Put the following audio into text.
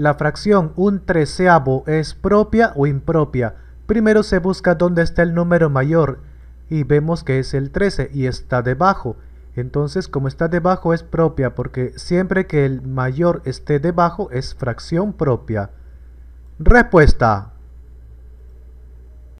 La fracción un treceavo es propia o impropia. Primero se busca dónde está el número mayor y vemos que es el 13 y está debajo. Entonces, como está debajo es propia, porque siempre que el mayor esté debajo es fracción propia. Respuesta.